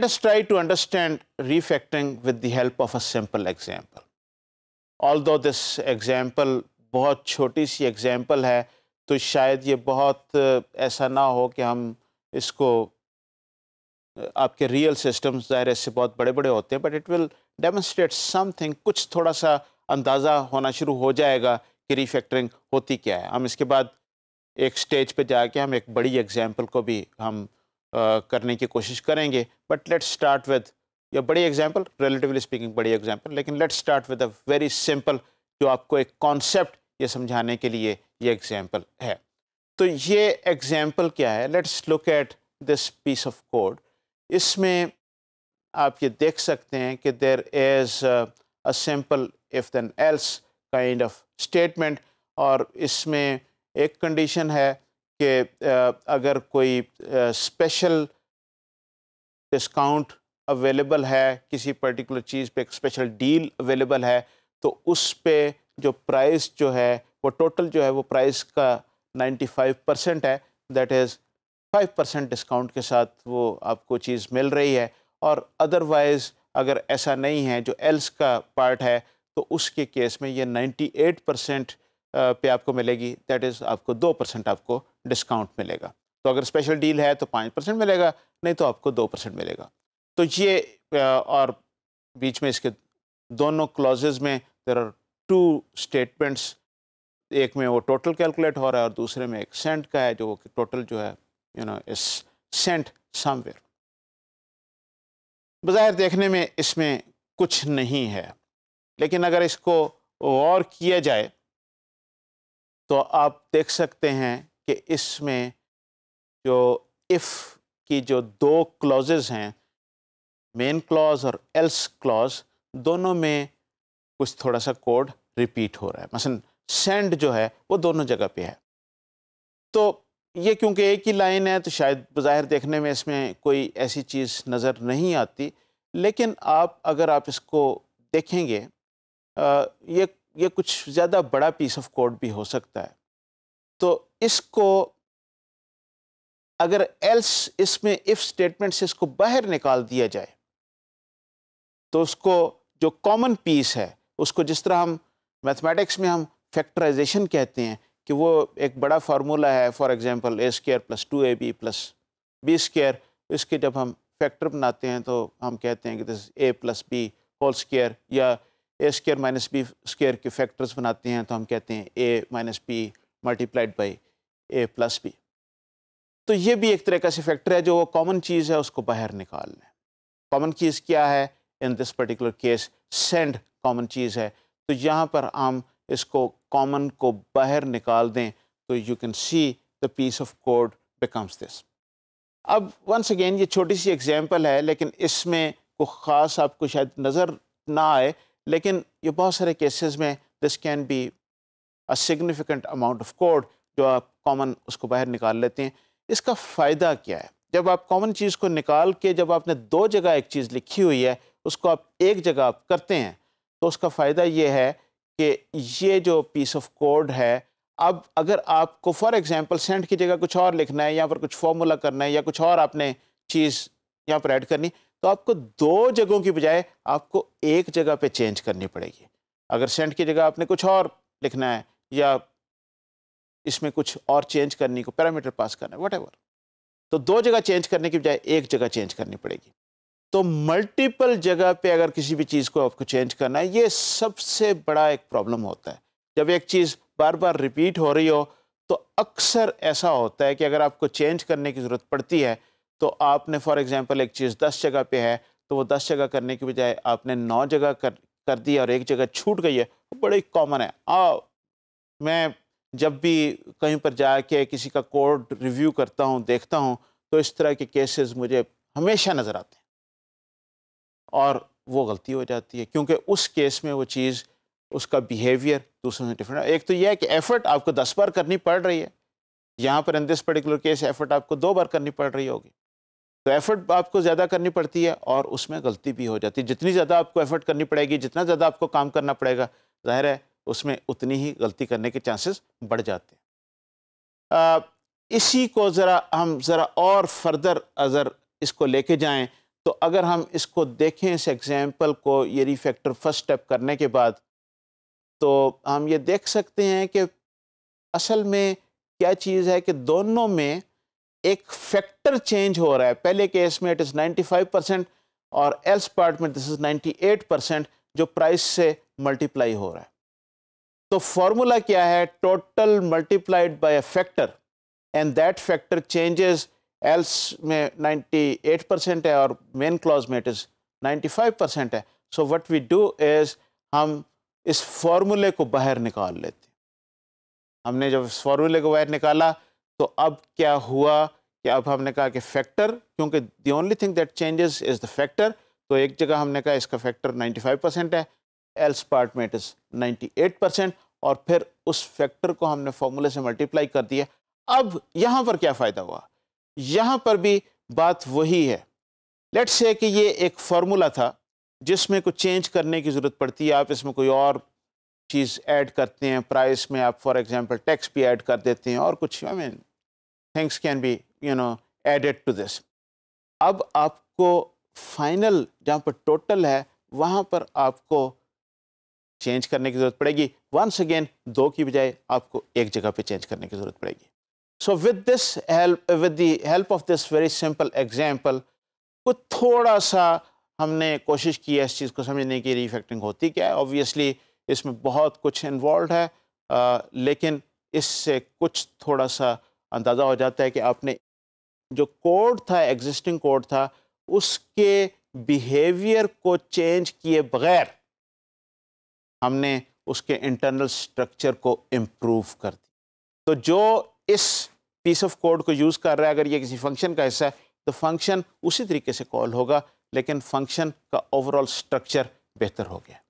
Let us try to understand refactoring with the help of a simple example. Although this example बहुत छोटी सी example है तो शायद ये बहुत ऐसा ना हो कि हम इसको आपके रियल सिस्टम्स दायरे से बहुत बड़े बड़े होते हैं but it will demonstrate something कुछ थोड़ा सा अंदाज़ा होना शुरू हो जाएगा कि रीफैक्टरिंग होती क्या है हम इसके बाद एक स्टेज पे जाके हम एक बड़ी एग्जांपल को भी हम करने की कोशिश करेंगे बट लेट्स स्टार्ट विद या बड़ी एग्जाम्पल रिलेटिवली स्पीकिंग बड़ी एग्जाम्पल लेकिन let's start with a very simple जो आपको एक कॉन्सेप्ट ये समझाने के लिए ये एग्जाम्पल है तो ये एग्ज़ाम्पल क्या है let's look at this piece of code इसमें आप ये देख सकते हैं कि there is a simple if then else kind of statement और इसमें एक कंडीशन है कि अगर कोई स्पेशल डिस्काउंट अवेलेबल है किसी पर्टिकुलर चीज़ पे एक स्पेशल डील अवेलेबल है तो उस पे जो प्राइस जो है वो टोटल जो है वो प्राइस का 95 परसेंट है दैट इज़ 5 परसेंट डिस्काउंट के साथ वो आपको चीज़ मिल रही है और अदरवाइज़ अगर ऐसा नहीं है जो एल्स का पार्ट है तो उसके केस में ये 98 परसेंट पे आपको मिलेगी दैट इज़ आपको दो परसेंट आपको डिस्काउंट मिलेगा तो अगर स्पेशल डील है तो पाँच परसेंट मिलेगा नहीं तो आपको दो परसेंट मिलेगा तो ये और बीच में इसके दोनों क्लॉजेज में देर आर टू स्टेटमेंट्स एक में वो टोटल कैलकुलेट हो रहा है और दूसरे में एक सेंट का है जो टोटल जो है you know is sent somewhere बाहर देखने में इसमें कुछ नहीं है लेकिन अगर इसको और किया जाए तो आप देख सकते हैं कि इसमें जो इफ़ की जो दो क्लॉज़ हैं मेन क्लॉज और एल्स क्लॉज दोनों में कुछ थोड़ा सा कोड रिपीट हो रहा है मसलन सेंड जो है वो दोनों जगह पे है तो ये क्योंकि एक ही लाइन है तो शायद बाहर देखने में इसमें कोई ऐसी चीज़ नज़र नहीं आती लेकिन आप अगर आप इसको देखेंगे आ, ये ये कुछ ज़्यादा बड़ा पीस ऑफ कोड भी हो सकता है तो इसको अगर एल्स इसमें इफ़ स्टेटमेंट से इसको बाहर निकाल दिया जाए तो उसको जो कॉमन पीस है उसको जिस तरह हम मैथमेटिक्स में हम फैक्टराइजेशन कहते हैं कि वो एक बड़ा फार्मूला है for example a square plus two a b plus b square इसके जब हम फैक्टर बनाते हैं तो हम कहते हैं कि this a plus b whole square या a square minus b square के फैक्टर्स बनाते हैं तो हम कहते हैं a minus b multiplied by a plus b तो ये भी एक तरह का से फैक्टर है जो वो कॉमन चीज़ है उसको बाहर निकाल लें कॉमन चीज़ क्या है इन दिस पर्टिकुलर केस सेंड कॉमन चीज़ है तो यहाँ पर हम इसको कॉमन को बाहर निकाल दें तो you can see the piece of code becomes this अब वंस अगेन ये छोटी सी एग्जांपल है लेकिन इसमें कोई ख़ास आपको शायद नज़र ना आए लेकिन ये बहुत सारे केसेस में this can be a significant amount of code जो आप कॉमन उसको बाहर निकाल लेते हैं इसका फ़ायदा क्या है जब आप कॉमन चीज़ को निकाल के जब आपने दो जगह एक चीज़ लिखी हुई है उसको आप एक जगह आप करते हैं तो उसका फ़ायदा ये है कि ये जो पीस ऑफ कोड है अब अगर आपको फॉर एग्जांपल सेंट की जगह कुछ और लिखना है यहाँ पर कुछ फॉर्मूला करना है या कुछ और आपने चीज़ यहाँ पर ऐड करनी तो आपको दो जगहों की बजाय आपको एक जगह पे चेंज करनी पड़ेगी अगर सेंट की जगह आपने कुछ और लिखना है या इसमें कुछ और चेंज करने को पैरामीटर पास करना है वट तो दो जगह चेंज करने की बजाय एक जगह चेंज करनी पड़ेगी तो मल्टीपल जगह पे अगर किसी भी चीज़ को आपको चेंज करना है ये सबसे बड़ा एक प्रॉब्लम होता है जब एक चीज़ बार बार रिपीट हो रही हो तो अक्सर ऐसा होता है कि अगर आपको चेंज करने की ज़रूरत पड़ती है तो आपने फॉर एग्ज़ाम्पल एक चीज़ दस जगह पे है तो वो दस जगह करने के बजाय आपने नौ जगह कर कर दी और एक जगह छूट गई है वो बड़ी कॉमन है आ, मैं जब भी कहीं पर जाके किसी का कोड रिव्यू करता हूँ देखता हूँ तो इस तरह के केसेस मुझे हमेशा नज़र आते हैं और वो गलती हो जाती है क्योंकि उस केस में वो चीज़ उसका बिहेवियर दूसरों से डिफरेंट एक तो यह है कि एफ़र्ट आपको दस बार करनी पड़ रही है यहाँ पर in this particular case effort आपको दो बार करनी पड़ रही होगी एफर्ट तो आपको ज़्यादा करनी पड़ती है और उसमें गलती भी हो जाती है जितनी ज़्यादा आपको एफर्ट करनी पड़ेगी जितना ज़्यादा आपको काम करना पड़ेगा ज़ाहिर है उसमें उतनी ही गलती करने के चांसेस बढ़ जाते हैं इसी को ज़रा हम ज़रा और फर्दर अगर इसको लेके जाएं तो अगर हम इसको देखें इस एग्ज़ाम्पल को ये रिफैक्टर फर्स्ट स्टेप करने के बाद तो हम ये देख सकते हैं कि असल में क्या चीज़ है कि दोनों में एक फैक्टर चेंज हो रहा है पहले केस में इट इज़ 95 परसेंट और एल्स पार्ट में दिस इज़ 98 परसेंट जो प्राइस से मल्टीप्लाई हो रहा है तो फॉर्मूला क्या है total multiplied by a factor and that factor changes else में 98 परसेंट है और मेन क्लॉज में इट इज़ 95 परसेंट है so what we do is हम इस फॉर्मूले को बाहर निकाल लेते हमने जब इस फॉर्मूले को बाहर निकाला तो अब क्या हुआ कि अब हमने कहा कि फैक्टर क्योंकि the only thing that changes is the factor तो एक जगह हमने कहा इसका फैक्टर 95 परसेंट है एल्स पार्ट में इट इज़ नाइन्टी परसेंट और फिर उस फैक्टर को हमने फॉर्मूले से मल्टीप्लाई कर दिया अब यहाँ पर क्या फ़ायदा हुआ यहाँ पर भी बात वही है लेट्स से कि ये एक फार्मूला था जिसमें कुछ चेंज करने की ज़रूरत पड़ती है आप इसमें कोई और चीज़ ऐड करते हैं प्राइस में आप फॉर एग्जांपल टैक्स भी ऐड कर देते हैं और कुछ I I mean mean, things can be you know added to this अब आपको फाइनल जहाँ पर टोटल है वहाँ पर आपको चेंज करने की ज़रूरत पड़ेगी वंस अगेन दो की बजाय आपको एक जगह पे चेंज करने की ज़रूरत पड़ेगी so with this help with the help of this very simple example को थोड़ा सा हमने कोशिश की है इस चीज़ को समझने की रिफैक्टरिंग होती क्या है ऑब्वियसली इसमें बहुत कुछ इन्वॉल्व है आ, लेकिन इससे कुछ थोड़ा सा अंदाज़ा हो जाता है कि आपने जो कोड था एग्जिस्टिंग कोड था उसके बिहेवियर को चेंज किए बगैर हमने उसके इंटरनल स्ट्रक्चर को इम्प्रूव कर दिया तो जो इस पीस ऑफ कोड को यूज़ कर रहा है अगर ये किसी फंक्शन का हिस्सा है तो फंक्शन उसी तरीके से कॉल होगा लेकिन फंक्शन का ओवरऑल स्ट्रक्चर बेहतर हो गया